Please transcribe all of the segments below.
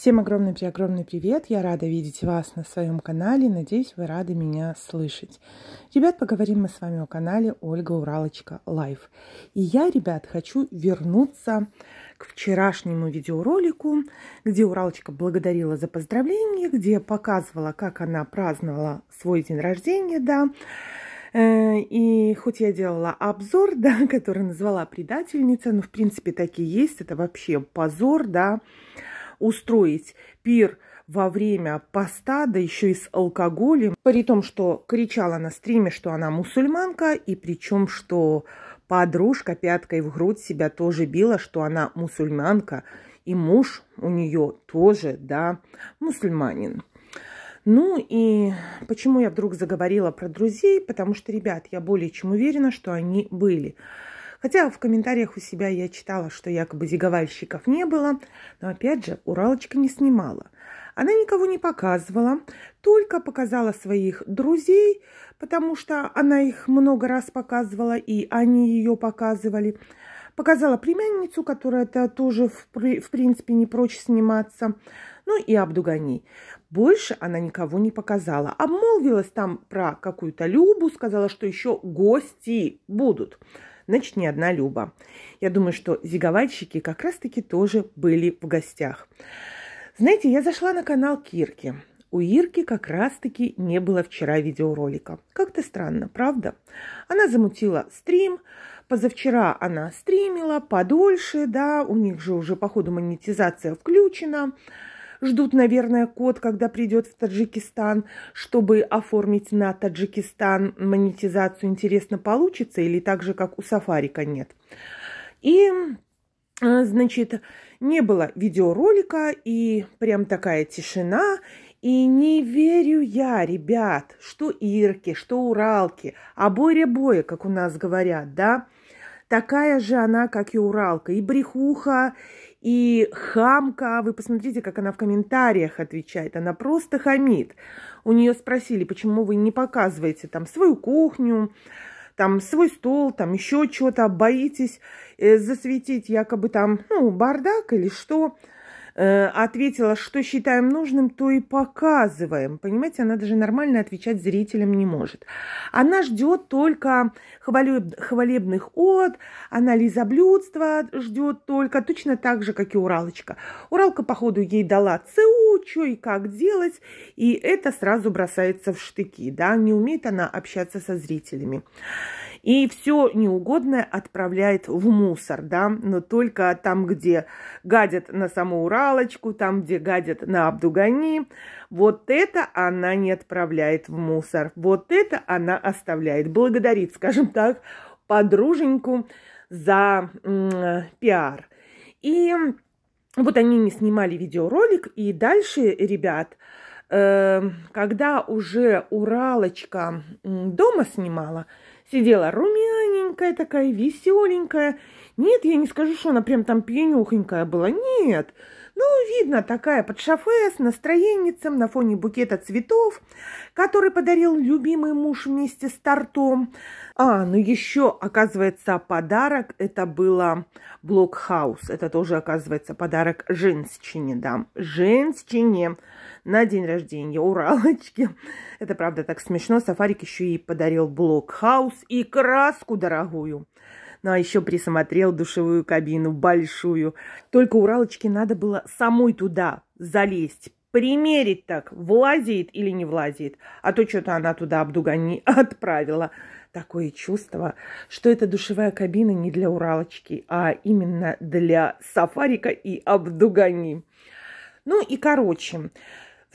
Всем огромный-преогромный привет! Я рада видеть вас на своем канале. Надеюсь, вы рады меня слышать. Ребят, поговорим мы с вами о канале Ольга Уралочка Лайв. И я, ребят, хочу вернуться к вчерашнему видеоролику, где Уралочка благодарила за поздравления, где показывала, как она праздновала свой день рождения, да, э, и хоть я делала обзор, да, который назвала «Предательница», но в принципе, такие есть, это вообще позор, да, устроить пир во время поста, да еще и с алкоголем. При том, что кричала на стриме, что она мусульманка, и причем, что подружка пяткой в грудь себя тоже била, что она мусульманка, и муж у нее тоже, да, мусульманин. Ну и почему я вдруг заговорила про друзей? Потому что, ребят, я более чем уверена, что они были. Хотя в комментариях у себя я читала, что якобы зиговальщиков не было, но опять же Уралочка не снимала. Она никого не показывала, только показала своих друзей, потому что она их много раз показывала, и они ее показывали. Показала племянницу, которая -то тоже, в, в принципе, не прочь сниматься. Ну и Абдугани. Больше она никого не показала. Обмолвилась там про какую-то Любу, сказала, что еще гости будут значит, не одна Люба. Я думаю, что зиговальщики как раз-таки тоже были в гостях. Знаете, я зашла на канал Кирки. У Ирки как раз-таки не было вчера видеоролика. Как-то странно, правда? Она замутила стрим, позавчера она стримила подольше, да, у них же уже, походу, монетизация включена. Ждут, наверное, код, когда придет в Таджикистан, чтобы оформить на Таджикистан монетизацию. Интересно, получится или так же, как у Сафарика нет. И э, значит, не было видеоролика, и прям такая тишина. И не верю я, ребят, что ирки, что уралки, а боря-боя, как у нас говорят, да, такая же она, как и уралка, и брехуха, и хамка, вы посмотрите, как она в комментариях отвечает. Она просто хамит. У нее спросили, почему вы не показываете там свою кухню, там свой стол, там еще что-то, а боитесь э, засветить якобы там, ну, бардак или что. Э, ответила, что считаем нужным, то и показываем. Понимаете, она даже нормально отвечать зрителям не может. Она ждет только хвалеб... хвалебных от, она лизоблюдства ждет только, точно так же, как и Уралочка. Уралка, походу, ей дала ЦУ, что и как делать, и это сразу бросается в штыки, да, не умеет она общаться со зрителями. И все неугодное отправляет в мусор, да, но только там, где гадят на саму Урал, моралочку, там, где гадят на обдугани. Вот это она не отправляет в мусор. Вот это она оставляет. Благодарит, скажем так, подруженьку за пиар. И вот они не снимали видеоролик, и дальше, ребят, э, когда уже Уралочка дома снимала, сидела румяненькая такая, веселенькая. Нет, я не скажу, что она прям там пьянюхонькая была, нет. Нет ну, видно, такая под шофе с настроенницем на фоне букета цветов, который подарил любимый муж вместе с тортом. А, ну еще, оказывается, подарок это было блокхаус. Это тоже, оказывается, подарок женщине, да, женщине на день рождения Уралочки. Это, правда, так смешно. Сафарик еще и подарил блокхаус и краску дорогую. Ну а еще присмотрел душевую кабину, большую. Только Уралочке надо было самой туда залезть, примерить так, влазит или не влазит. А то что-то она туда обдугани отправила. Такое чувство, что эта душевая кабина не для Уралочки, а именно для Сафарика и Абдугани. Ну и короче,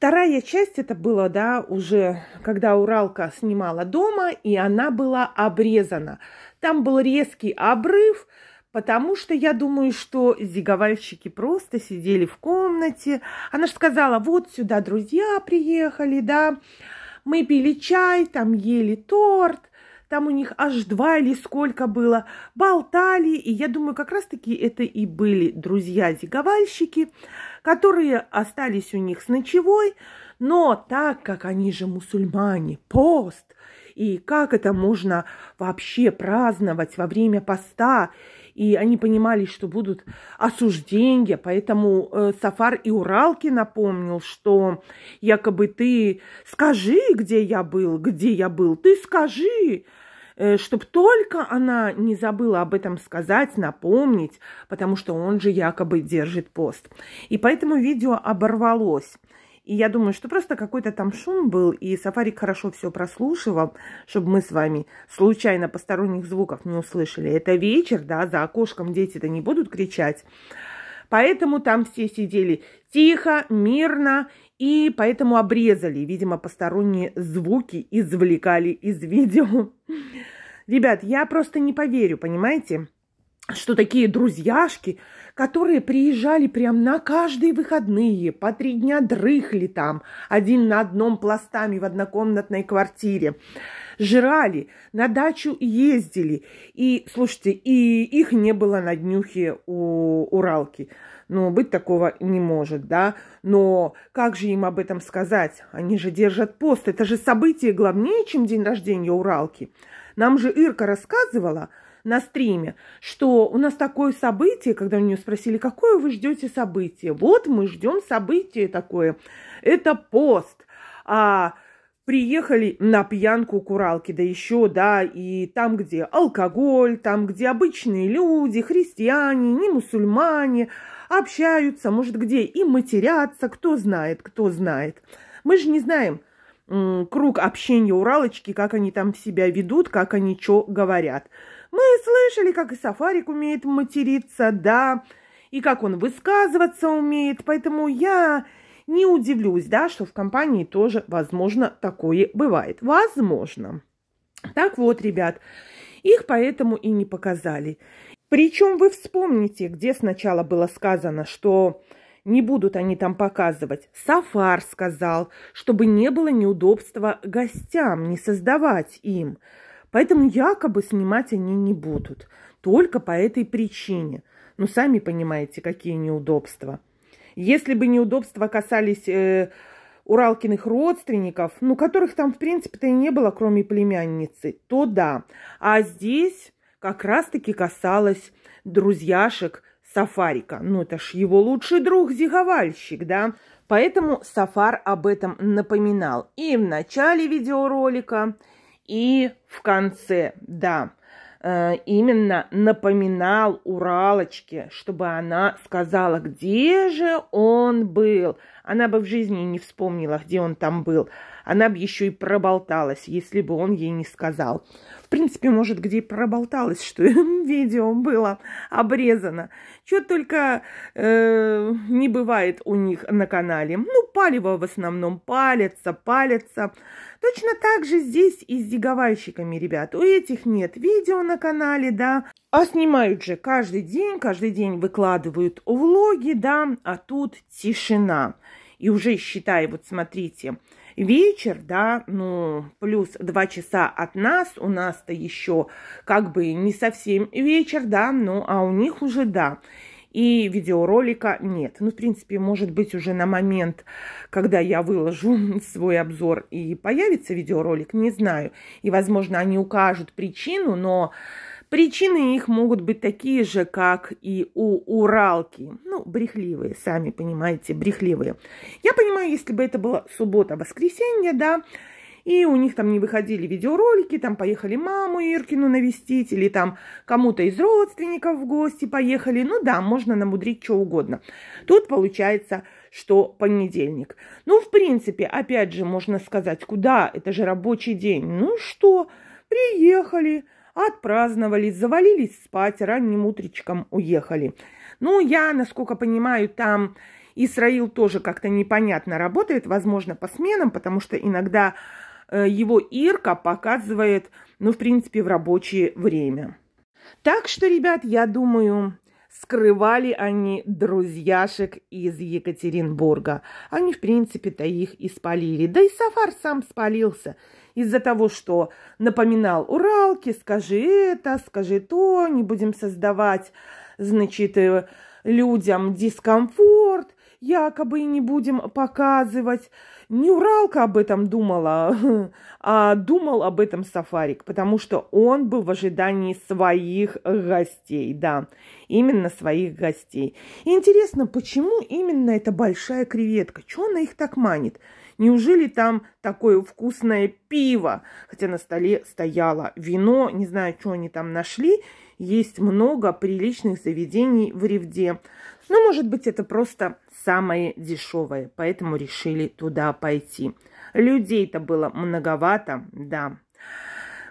Вторая часть это было, да, уже когда Уралка снимала дома, и она была обрезана. Там был резкий обрыв, потому что я думаю, что зиговальщики просто сидели в комнате. Она же сказала, вот сюда друзья приехали, да, мы пили чай, там ели торт, там у них аж два или сколько было, болтали, и я думаю, как раз-таки это и были друзья-зиговальщики, которые остались у них с ночевой, но так как они же мусульмане, пост, и как это можно вообще праздновать во время поста, и они понимали, что будут осуждения, поэтому э, Сафар и Уралки напомнил, что якобы ты скажи, где я был, где я был, ты скажи, Э, чтобы только она не забыла об этом сказать, напомнить, потому что он же якобы держит пост. И поэтому видео оборвалось. И я думаю, что просто какой-то там шум был, и Сафарик хорошо все прослушивал, чтобы мы с вами случайно посторонних звуков не услышали. Это вечер, да, за окошком дети-то не будут кричать. Поэтому там все сидели тихо, мирно, и поэтому обрезали, видимо, посторонние звуки извлекали из видео. Ребят, я просто не поверю, понимаете? что такие друзьяшки, которые приезжали прям на каждые выходные, по три дня дрыхли там, один на одном пластами в однокомнатной квартире, жрали, на дачу ездили. И, слушайте, и их не было на днюхе у Уралки. Ну, быть такого не может, да? Но как же им об этом сказать? Они же держат пост. Это же событие главнее, чем день рождения Уралки. Нам же Ирка рассказывала на стриме, что у нас такое событие, когда у нее спросили, какое вы ждете событие? Вот мы ждем событие такое. Это пост. А приехали на пьянку Куралки, да еще, да, и там, где алкоголь, там, где обычные люди, христиане, не мусульмане, общаются, может, где и матерятся, кто знает, кто знает. Мы же не знаем, круг общения Уралочки, как они там себя ведут, как они что говорят. Мы слышали, как и Сафарик умеет материться, да, и как он высказываться умеет, поэтому я не удивлюсь, да, что в компании тоже, возможно, такое бывает. Возможно. Так вот, ребят, их поэтому и не показали. Причем вы вспомните, где сначала было сказано, что не будут они там показывать. Сафар сказал, чтобы не было неудобства гостям, не создавать им. Поэтому якобы снимать они не будут. Только по этой причине. Ну, сами понимаете, какие неудобства. Если бы неудобства касались э, Уралкиных родственников, ну, которых там, в принципе-то, и не было, кроме племянницы, то да. А здесь как раз-таки касалось друзьяшек – Сафарика. Ну, это ж его лучший друг-зиговальщик, да? Поэтому Сафар об этом напоминал и в начале видеоролика, и в конце, да. Э, именно напоминал Уралочке, чтобы она сказала, где же он был. Она бы в жизни не вспомнила, где он там был она бы еще и проболталась, если бы он ей не сказал. В принципе, может, где и проболталась, что видео было обрезано. Чего только э, не бывает у них на канале. Ну, палево в основном, палятся, палятся. Точно так же здесь и с диговальщиками, ребят. У этих нет видео на канале, да. А снимают же каждый день, каждый день выкладывают влоги, да, а тут тишина. И уже считай, вот смотрите, вечер, да, ну, плюс два часа от нас, у нас-то еще как бы не совсем вечер, да, ну, а у них уже, да, и видеоролика нет. Ну, в принципе, может быть, уже на момент, когда я выложу свой обзор и появится видеоролик, не знаю. И, возможно, они укажут причину, но Причины их могут быть такие же, как и у Уралки. Ну, брехливые, сами понимаете, брехливые. Я понимаю, если бы это была суббота, воскресенье, да, и у них там не выходили видеоролики, там поехали маму Иркину навестить, или там кому-то из родственников в гости поехали. Ну да, можно намудрить что угодно. Тут получается, что понедельник. Ну, в принципе, опять же, можно сказать, куда? Это же рабочий день. Ну что, приехали, отпраздновали, завалились спать, ранним утречком уехали. Ну, я, насколько понимаю, там Исраил тоже как-то непонятно работает, возможно, по сменам, потому что иногда э, его Ирка показывает, ну, в принципе, в рабочее время. Так что, ребят, я думаю, скрывали они друзьяшек из Екатеринбурга. Они, в принципе-то, их испалили, Да и Сафар сам спалился – из-за того, что напоминал Уралки, скажи это, скажи то, не будем создавать, значит, э, людям дискомфорт, якобы не будем показывать. Не Уралка об этом думала, а думал об этом Сафарик, потому что он был в ожидании своих гостей, да, именно своих гостей. И Интересно, почему именно эта большая креветка? Чего она их так манит? Неужели там такое вкусное пиво? Хотя на столе стояло вино, не знаю, что они там нашли. Есть много приличных заведений в Ревде. Но, может быть, это просто самое дешевое, поэтому решили туда пойти. Людей-то было многовато, да.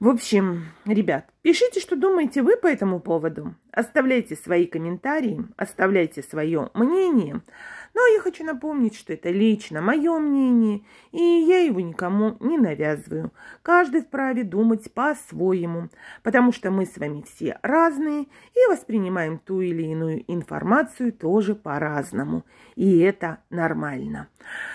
В общем, ребят, пишите, что думаете вы по этому поводу. Оставляйте свои комментарии, оставляйте свое мнение. Но я хочу напомнить, что это лично мое мнение, и я его никому не навязываю. Каждый вправе думать по-своему, потому что мы с вами все разные и воспринимаем ту или иную информацию тоже по-разному. И это нормально.